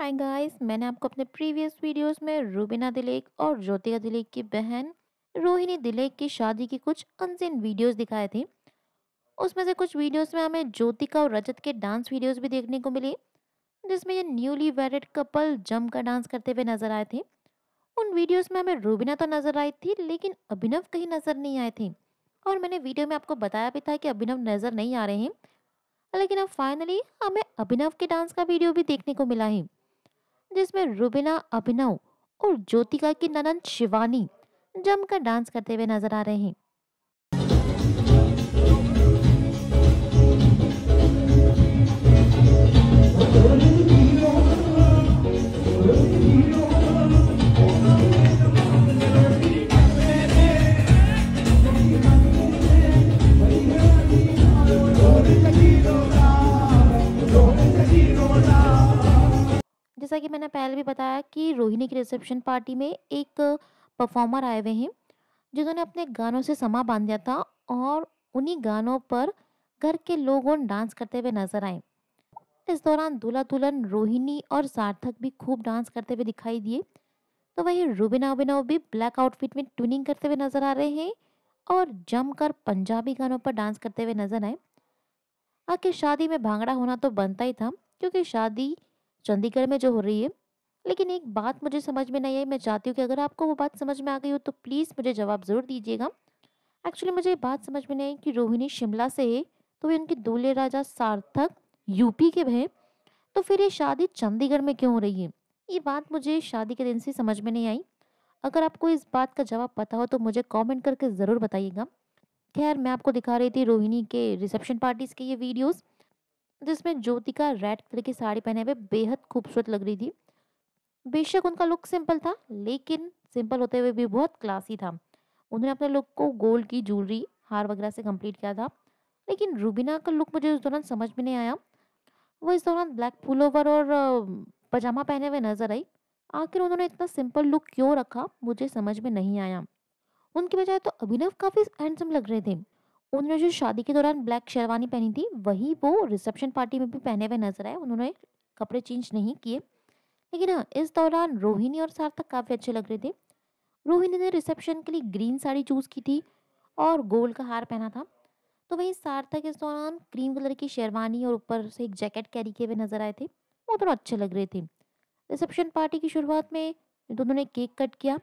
hi guys मैंने आपको अपने प्रीवियस वीडियोस में रूबीना दिलेक और ज्योतिका दिलेक की बहन रोहिणी दिलेक की शादी की कुछ अनसिन वीडियोस दिखाए थे उसमें से कुछ वीडियोस में हमें ज्योतिका और रजत के डांस वीडियोस भी देखने को मिले जिसमें ये न्यूली वेडेड कपल जम का डांस करते हुए नजर आए थे उन वीडियोज़ में हमें रूबीना तो नज़र आई थी लेकिन अभिनव कहीं नज़र नहीं आए थे और मैंने वीडियो में आपको बताया भी था कि अभिनव नज़र नहीं आ रहे हैं लेकिन अब फाइनली हमें अभिनव के डांस का वीडियो भी देखने को मिला है जिसमें रुबिना अभिनव और ज्योतिका की ननन शिवानी जमकर डांस करते हुए नजर आ रहे हैं जैसा कि मैंने पहले भी बताया कि रोहिणी की रिसेप्शन पार्टी में एक परफॉर्मर आए हुए हैं जिन्होंने अपने गानों से समा बांध दिया था और उन्हीं गानों पर घर के लोगों डांस करते हुए नजर आए इस दौरान दूल्हा दुल्हन रोहिणी और सार्थक भी खूब डांस करते हुए दिखाई दिए तो वहीं रूबिना उबिना भी ब्लैक आउटफिट में ट्यूनिंग करते हुए नजर आ रहे हैं और जमकर पंजाबी गानों पर डांस करते हुए नजर आए आखिर शादी में भांगड़ा होना तो बनता ही था क्योंकि शादी चंडीगढ़ में जो हो रही है लेकिन एक बात मुझे समझ में नहीं आई मैं चाहती हूँ कि अगर आपको वो बात समझ में आ गई हो तो प्लीज़ मुझे जवाब ज़रूर दीजिएगा एक्चुअली मुझे बात समझ में नहीं आई कि रोहिणी शिमला से है तो वे उनके दूल्हे राजा सार्थक यूपी के हैं तो फिर ये शादी चंडीगढ़ में क्यों हो रही है ये बात मुझे शादी के दिन से समझ में नहीं आई अगर आपको इस बात का जवाब पता हो तो मुझे कमेंट करके ज़रूर बताइएगा खैर मैं आपको दिखा रही थी रोहिणी के रिसेप्शन पार्टीज़ के ये वीडियोज़ जिसमें ज्योतिका रेड कलर की साड़ी पहने हुए बेहद खूबसूरत लग रही थी बेशक उनका लुक सिंपल था लेकिन सिंपल होते हुए भी बहुत क्लासी था उन्होंने अपने लुक को गोल्ड की ज्वेलरी हार वगैरह से कंप्लीट किया था लेकिन रूबीना का लुक मुझे उस दौरान समझ में नहीं आया वो इस दौरान ब्लैक ओवर और पजामा पहने हुए नजर आई आखिर उन्होंने इतना सिंपल लुक क्यों रखा मुझे समझ में नहीं आया उनके बजाय तो अभिनव काफ़ी हैंडसम लग रहे थे उन्होंने जो शादी के दौरान ब्लैक शेरवानी पहनी थी वही वो रिसेप्शन पार्टी में भी पहने हुए नजर आए उन्होंने कपड़े चेंज नहीं किए लेकिन हाँ इस दौरान रोहिणी और सार्थक काफ़ी अच्छे लग रहे थे रोहिणी ने रिसेप्शन के लिए ग्रीन साड़ी चूज़ की थी और गोल्ड का हार पहना था तो वहीं सार्थक इस दौरान क्रीम कलर की शेरवानी और ऊपर से एक जैकेट कैरी किए हुए नजर आए थे वो दोनों तो अच्छे लग रहे थे रिसेप्शन पार्टी की शुरुआत में दोनों ने केक कट किया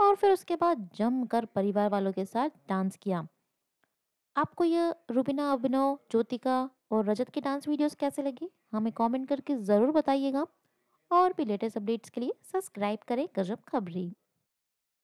और फिर उसके बाद जमकर परिवार वालों के साथ डांस किया आपको यह रुबिना अभिनव ज्योतिका और रजत के डांस वीडियोस कैसे लगे हमें कमेंट करके ज़रूर बताइएगा और भी लेटेस्ट अपडेट्स के लिए सब्सक्राइब करें गजब खबरी